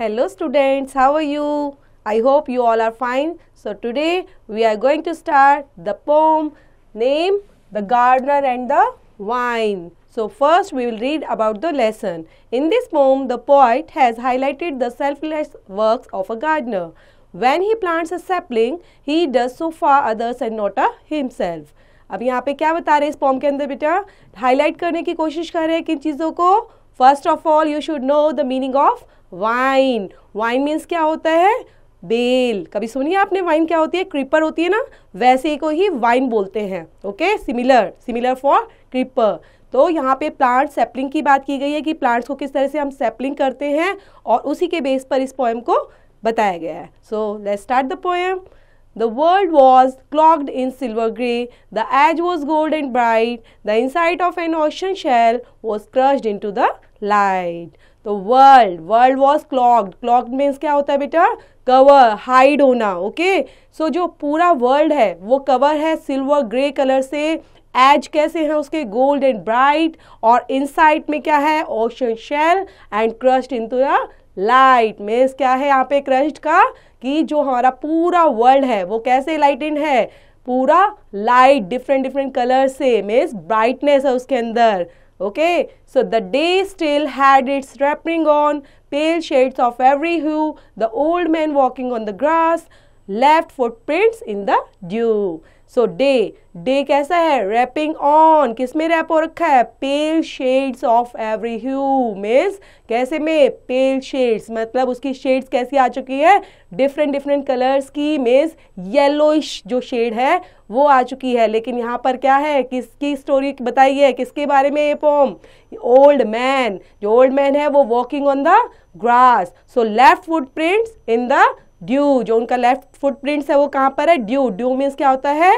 Hello students, how are you? I hope you all are fine. So today we are going to start the poem name The Gardener and the Wine. So first we will read about the lesson. In this poem, the poet has highlighted the selfless works of a gardener. When he plants a sapling, he does so for others and not himself. अब यहाँ पे क्या बता रहे हैं इस पॉम के अंदर बेटा हाईलाइट करने की कोशिश कर रहे हैं किन चीज़ों को first of all you should know the meaning of wine wine means क्या होता है बेल कभी सुनिए आपने वाइन क्या होती है क्रीपर होती है ना वैसे को ही वाइन बोलते हैं okay similar similar for creeper तो यहाँ पे प्लांट सेप्लिंग की बात की गई है कि प्लांट्स को किस तरह से हम सेप्लिंग करते हैं और उसी के बेस पर इस पोएम को बताया गया है so let start the poem world was clogged in silver grey the edge was gold and bright the the of an ocean shell was crushed into the light तो world world was cloaked cloaked means क्या होता है बेटा cover hide होना okay so जो पूरा world है वो कवर है सिल्वर ग्रे कलर से एज कैसे हैं उसके गोल्ड एंड ब्राइट और साइड में क्या है ocean shell and crust into light means क्या है यहाँ पे क्रस्ट का कि जो हमारा पूरा वर्ल्ड है वो कैसे इन है पूरा लाइट डिफरेंट डिफरेंट कलर से मीन्स ब्राइटनेस है उसके अंदर Okay, so the day still had its wrapping on, pale shades of every hue, the old man walking on the grass, left footprints in the dew. So day day कैसा है wrapping on किस में rap हो रखा है pale shades of every hue means कैसे में पेल shades मतलब उसकी शेड्स कैसी आ चुकी है डिफरेंट डिफरेंट कलर्स की मीन्स येलोइश जो शेड है वो आ चुकी है लेकिन यहाँ पर क्या है किसकी स्टोरी बताई है किसके बारे में ये पोम ओल्ड मैन जो ओल्ड मैन है वो walking on the grass so left footprints in the dew जो उनका लेफ्ट फुटप्रिंट्स है वो कहाँ पर है ड्यू ड्यू मीन्स क्या होता है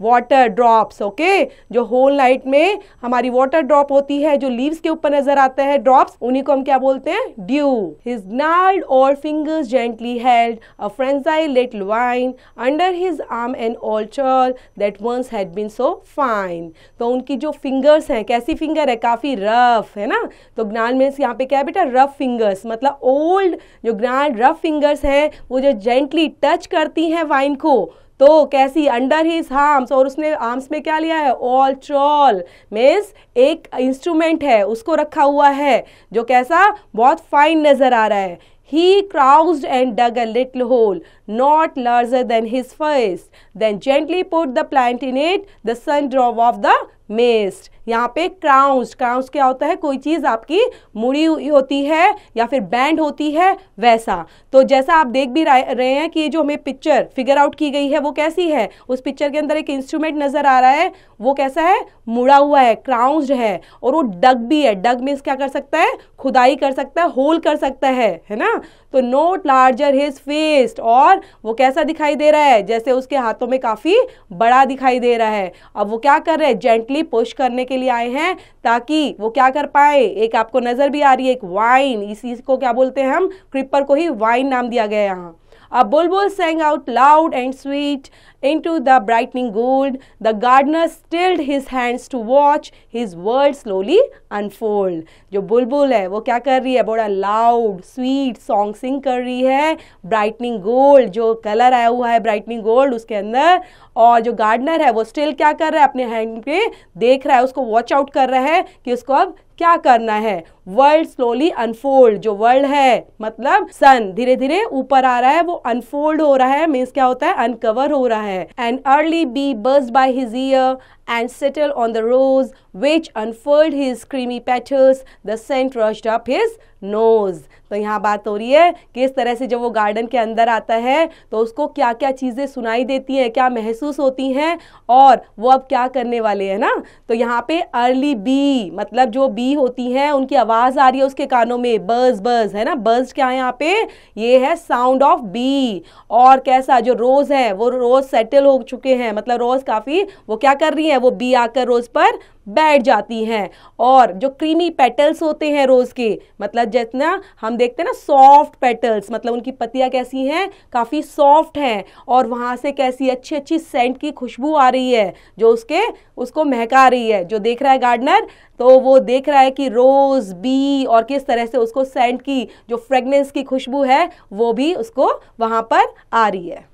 वाटर ड्रॉप्स ओके जो होल नाइट में हमारी वाटर ड्रॉप होती है जो लीव्स के ऊपर नजर आता है ड्रॉप्स उन्हीं को हम क्या बोलते हैं ड्यू हिज नाइल्ड और fingers gently held a fragile little vine under his arm and ऑल्चर that once had been so fine तो उनकी जो फिंगर्स हैं कैसी फिंगर है काफी रफ है ना तो ज्ञान मीन्स यहाँ पे क्या है बेटा रफ फिंगर्स मतलब ओल्ड जो ग्नाल रफ फिंगर्स हैं वो जो जेंटली टच करती हैं वाइन को तो कैसी अंडर हिज हार्म्स और उसने आर्म्स में क्या लिया है ऑल ट्रॉल मीन्स एक इंस्ट्रूमेंट है उसको रखा हुआ है जो कैसा बहुत फाइन नजर आ रहा है He crouched and dug a little hole, not larger than his fist. Then gently put the plant in it. The sun drove off the mists यहाँ पे क्राउंस क्राउंस क्या होता है कोई चीज़ आपकी मुड़ी हुई होती है या फिर बैंड होती है वैसा तो जैसा आप देख भी रहे हैं कि ये जो हमें पिक्चर फिगर आउट की गई है वो कैसी है उस पिक्चर के अंदर एक इंस्ट्रूमेंट नज़र आ रहा है वो कैसा है मुड़ा हुआ है क्राउंस्ड है और वो डग भी है डग मीन्स क्या कर सकता है खुदाई कर सकता है होल कर सकता है है ना तो नोट लार्जर हिज फेस्ट और वो कैसा दिखाई दे रहा है जैसे उसके हाथों में काफ़ी बड़ा दिखाई दे रहा है अब वो क्या कर रहे हैं जेंटली रियली पुश करने के लिए आए हैं ताकि वो क्या कर पाए एक आपको नज़र भी आ रही है एक वाइन इसी को क्या बोलते हैं हम क्रिपर को ही वाइन नाम दिया गया है यहाँ A bulbul sang out loud and sweet into the brightening gold. The gardener stilled his hands to watch his world slowly unfold. जो बुलबुल है वो क्या कर रही है बड़ा लाउड स्वीट सॉन्ग सिंग कर रही है ब्राइटनिंग गोल्ड जो कलर आया हुआ है ब्राइटनिंग गोल्ड उसके अंदर और जो गार्डनर है वो स्टिल क्या कर रहा है अपने हैंड पे देख रहा है उसको वॉच आउट कर रहा है कि उसको अब क्या करना है वर्ल्ड स्लोली अनफोल्ड जो वर्ल्ड है मतलब सन धीरे धीरे ऊपर आ रहा है वो अनफोल्ड हो रहा है मीन्स क्या होता है अनकवर हो रहा है and early bee buzz by his ear and settle on the rose, which unfurled his creamy petals. The scent rushed up his nose. तो यहाँ बात हो रही है कि इस तरह से जब वो गार्डन के अंदर आता है तो उसको क्या क्या चीज़ें सुनाई देती हैं क्या महसूस होती हैं और वो अब क्या करने वाले हैं ना तो यहाँ पे अर्ली बी मतलब जो बी होती हैं उनकी आवाज़ आ रही है उसके कानों में बर्ज बर्ज है ना बर्ज क्या है यहाँ पे ये है साउंड ऑफ बी और कैसा जो रोज़ है वो रोज़ सेटल हो चुके हैं मतलब रोज़ काफ़ी वो क्या कर रही है वो बी आकर रोज़ पर बैठ जाती हैं और जो क्रीमी पेटल्स होते हैं रोज़ के मतलब जितना हम देखते हैं ना सॉफ्ट पेटल्स मतलब उनकी पत्तियां कैसी हैं काफ़ी सॉफ्ट हैं और वहां से कैसी अच्छी अच्छी सेंट की खुशबू आ रही है जो उसके उसको महका रही है जो देख रहा है गार्डनर तो वो देख रहा है कि रोज़ बी और किस तरह से उसको सेंट की जो फ्रेगनेंस की खुशबू है वो भी उसको वहां पर आ रही है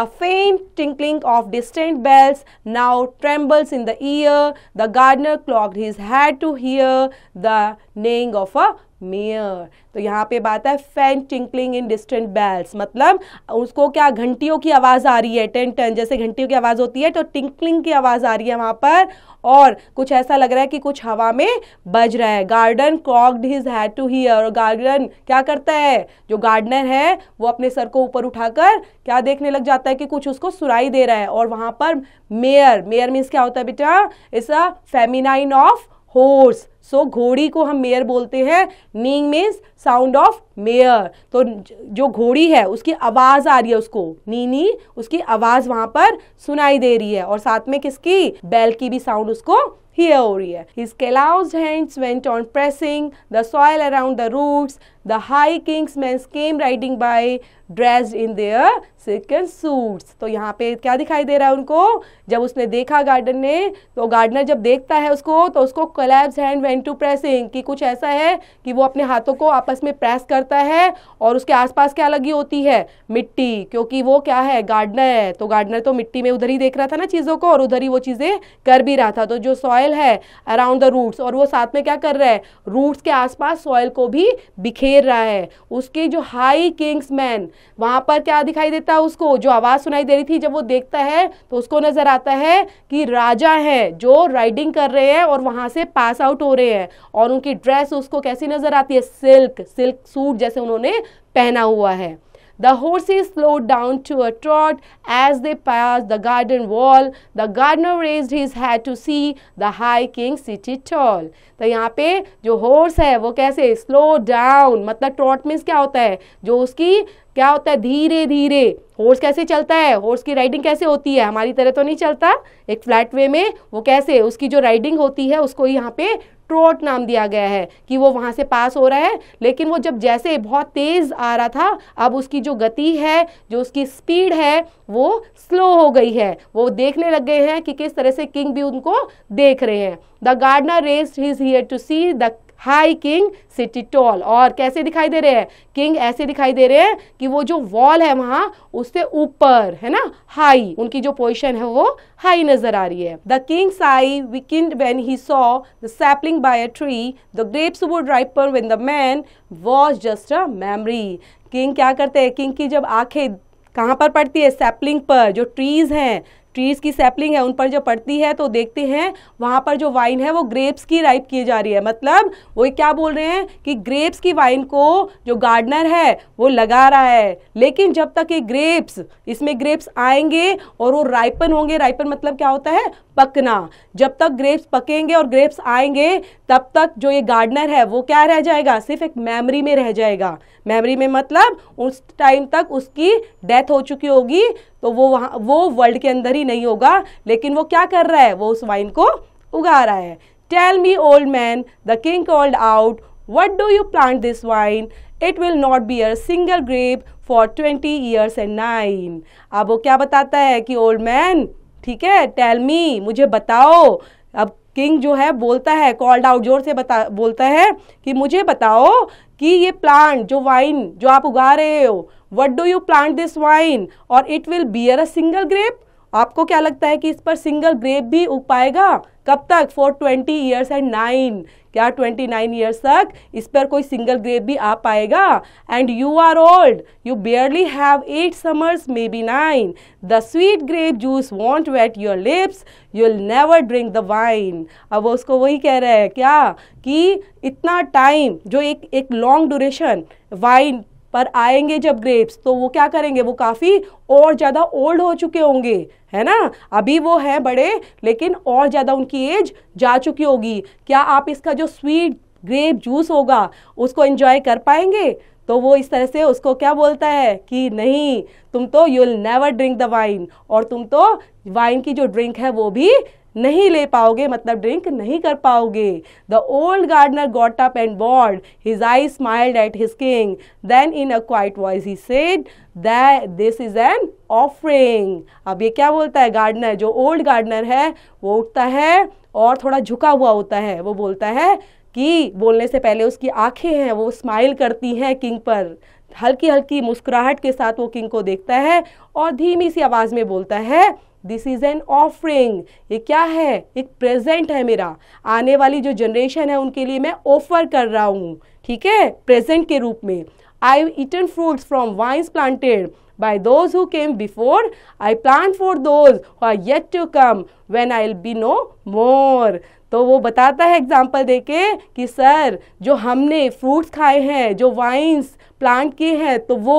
A faint tinkling of distant bells now trembles in the ear. The gardener clogged his head to hear the neighing of a mare तो यहाँ पे बात है faint tinkling in distant bells मतलब उसको क्या घंटियों की आवाज़ आ रही है टन टन जैसे घंटियों की आवाज़ होती है तो टिंकलिंग की आवाज़ आ रही है वहाँ पर और कुछ ऐसा लग रहा है कि कुछ हवा में बज रहा है garden cocked his head to hear और गार्डन क्या करता है जो गार्डनर है वो अपने सर को ऊपर उठाकर क्या देखने लग जाता है कि कुछ उसको सुराई दे रहा है और वहाँ पर मेयर मेयर मीन्स क्या होता है बेटा इस a feminine of horse so so, घोड़ी को हम मेयर बोलते हैं neighing means sound of mare तो जो घोड़ी है उसकी आवाज़ आ रही है उसको नीनी उसकी आवाज़ वहां पर सुनाई दे रही है और साथ में किसकी बेल की भी साउंड उसको हियर हो रही है his callous hands went on pressing the soil around the roots the high king's men came riding by dressed in their silken suits तो यहाँ पे क्या दिखाई दे रहा है उनको जब उसने देखा गार्डन ने तो गार्डनर जब देखता है उसको तो उसको callous hand went to pressing कि कुछ ऐसा है कि वो अपने हाथों को आपस आपस में प्रेस करता है और उसके आसपास क्या लगी होती है मिट्टी क्योंकि वो क्या है गार्डनर है तो गार्डनर तो मिट्टी में उधर ही देख रहा था ना चीज़ों को और उधर ही वो चीज़ें कर भी रहा था तो जो सॉयल है अराउंड द रूट्स और वो साथ में क्या कर रहा है रूट्स के आसपास सॉयल को भी बिखेर रहा है उसके जो हाई किंग्स मैन वहाँ पर क्या दिखाई देता है उसको जो आवाज़ सुनाई दे रही थी जब वो देखता है तो उसको नज़र आता है कि राजा है जो राइडिंग कर रहे हैं और वहाँ से पास आउट हो रहे हैं और उनकी ड्रेस उसको कैसी नज़र आती है सिल्क वर्क सिल्क सूट जैसे उन्होंने पहना हुआ है the horses slow down to a trot as they pass the garden wall the gardener raise his head to see the high king city tall तो यहाँ पे जो हॉर्स है वो कैसे स्लो डाउन मतलब ट्रॉट मीन्स क्या होता है जो उसकी क्या होता है धीरे धीरे हॉर्स कैसे चलता है हॉर्स की राइडिंग कैसे होती है हमारी तरह तो नहीं चलता एक फ्लैट वे में वो कैसे उसकी जो राइडिंग होती है उसको यहाँ पे ट्रोट नाम दिया गया है कि वो वहाँ से पास हो रहा है लेकिन वो जब जैसे बहुत तेज़ आ रहा था अब उसकी जो गति है जो उसकी स्पीड है वो स्लो हो गई है वो देखने लग गए हैं कि किस तरह से किंग भी उनको देख रहे हैं the gardener rest is here to see the high king city tall और कैसे दिखाई दे रहे हैं किंग ऐसे दिखाई दे रहे हैं कि वो जो वॉल है वहां उससे ऊपर है ना हाई उनकी जो पोजिशन है वो हाई नजर आ रही है the king's eye widened when he saw the sapling by a tree the grapes would ripen when the man was just a memory king क्या करते हैं किंग की जब आंखें कहाँ पर पड़ती है सैपलिंग पर जो ट्रीज हैं ट्रीज की सैपलिंग है उन पर जब पड़ती है तो देखते हैं वहां पर जो वाइन है वो ग्रेप्स की राइप की जा रही है मतलब वो क्या बोल रहे हैं कि ग्रेप्स की वाइन को जो गार्डनर है वो लगा रहा है लेकिन जब तक ये ग्रेप्स इसमें ग्रेप्स आएंगे और वो राइपन होंगे राइपन मतलब क्या होता है पकना जब तक ग्रेप्स पकेंगे और ग्रेप्स आएंगे तब तक जो ये गार्डनर है वो क्या रह जाएगा सिर्फ एक मेमोरी में रह जाएगा मेमोरी में मतलब उस टाइम तक उसकी डेथ हो चुकी होगी तो वो वहां वो वर्ल्ड के अंदर ही नहीं होगा लेकिन वो क्या कर रहा है वो उस वाइन को उगा रहा है tell me old man the king called out what do you plant this vine it will not bear single grape for twenty years and nine अब वो क्या बताता है कि ओल्ड मैन ठीक है टेल मी मुझे बताओ अब किंग जो है बोलता है कॉल्ड आउट जोर से बता बोलता है कि मुझे बताओ कि ये प्लांट जो वाइन जो आप उगा रहे हो what do you plant this vine और it will bear a single grape आपको क्या लगता है कि इस पर सिंगल ग्रेप भी उग पाएगा कब तक for twenty years and nine क्या ट्वेंटी नाइन ईयर्स तक इस पर कोई सिंगल ग्रेप भी आ पाएगा and you are old you barely have eight summers maybe nine the sweet grape juice won't wet your lips you will never drink the wine अब उसको वही कह रहे हैं क्या कि इतना टाइम जो एक एक लॉन्ग ड्यूरेशन वाइन पर आएंगे जब ग्रेप्स तो वो क्या करेंगे वो काफ़ी और ज़्यादा ओल्ड हो चुके होंगे है ना अभी वो हैं बड़े लेकिन और ज़्यादा उनकी एज जा चुकी होगी क्या आप इसका जो स्वीट ग्रेप जूस होगा उसको एंजॉय कर पाएंगे तो वो इस तरह से उसको क्या बोलता है कि नहीं तुम तो you will never drink the wine और तुम तो वाइन की जो ड्रिंक है वो भी नहीं ले पाओगे मतलब ड्रिंक नहीं कर पाओगे the old gardener got up and bowed his eye smiled at his king then in a quiet voice he said this is an offering अब ये क्या बोलता है गार्डनर जो ओल्ड गार्डनर है वो उठता है और थोड़ा झुका हुआ होता है वो बोलता है कि बोलने से पहले उसकी आंखें हैं वो स्माइल करती हैं किंग पर हल्की हल्की मुस्कुराहट के साथ वो किंग को देखता है और धीमी सी आवाज़ में बोलता है दिस इज़ एन ऑफरिंग ये क्या है एक प्रेजेंट है मेरा आने वाली जो जनरेशन है उनके लिए मैं ऑफर कर रहा हूँ ठीक है प्रेजेंट के रूप में I eaten fruits from vines planted by those came before I i for those those who are yet to come when i'll be तो वो बताता है एग्जाम्पल दे के कि सर जो हमने फ्रूट्स खाए हैं जो वाइन्स प्लांट किए हैं तो वो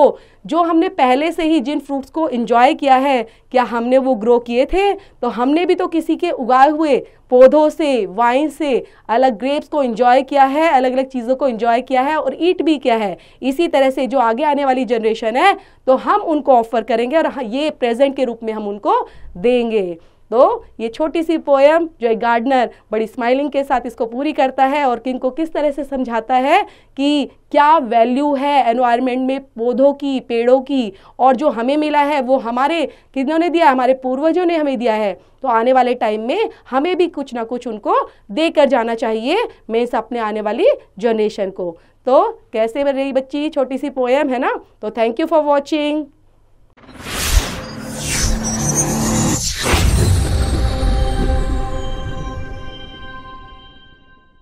जो हमने पहले से ही जिन फ्रूट्स को इंजॉय किया है क्या हमने वो ग्रो किए थे तो हमने भी तो किसी के उगाए हुए पौधों से वाइन से अलग ग्रेप्स को इंजॉय किया है अलग अलग चीज़ों को इंजॉय किया है और ईट भी किया है इसी तरह से जो आगे आने वाली जनरेशन है तो हम उनको ऑफर करेंगे और ये प्रेजेंट के रूप में हम उनको देंगे तो ये छोटी सी पोएम जो एक गार्डनर बड़ी स्माइलिंग के साथ इसको पूरी करता है और किंग को किस तरह से समझाता है कि क्या वैल्यू है एनवायरनमेंट में पौधों की पेड़ों की और जो हमें मिला है वो हमारे किन्होंने दिया हमारे पूर्वजों ने हमें दिया है तो आने वाले टाइम में हमें भी कुछ ना कुछ उनको देकर जाना चाहिए मीन्स अपने आने वाली जनरेशन को तो कैसे रही बच्ची छोटी सी पोएम है ना तो थैंक यू फॉर वॉचिंग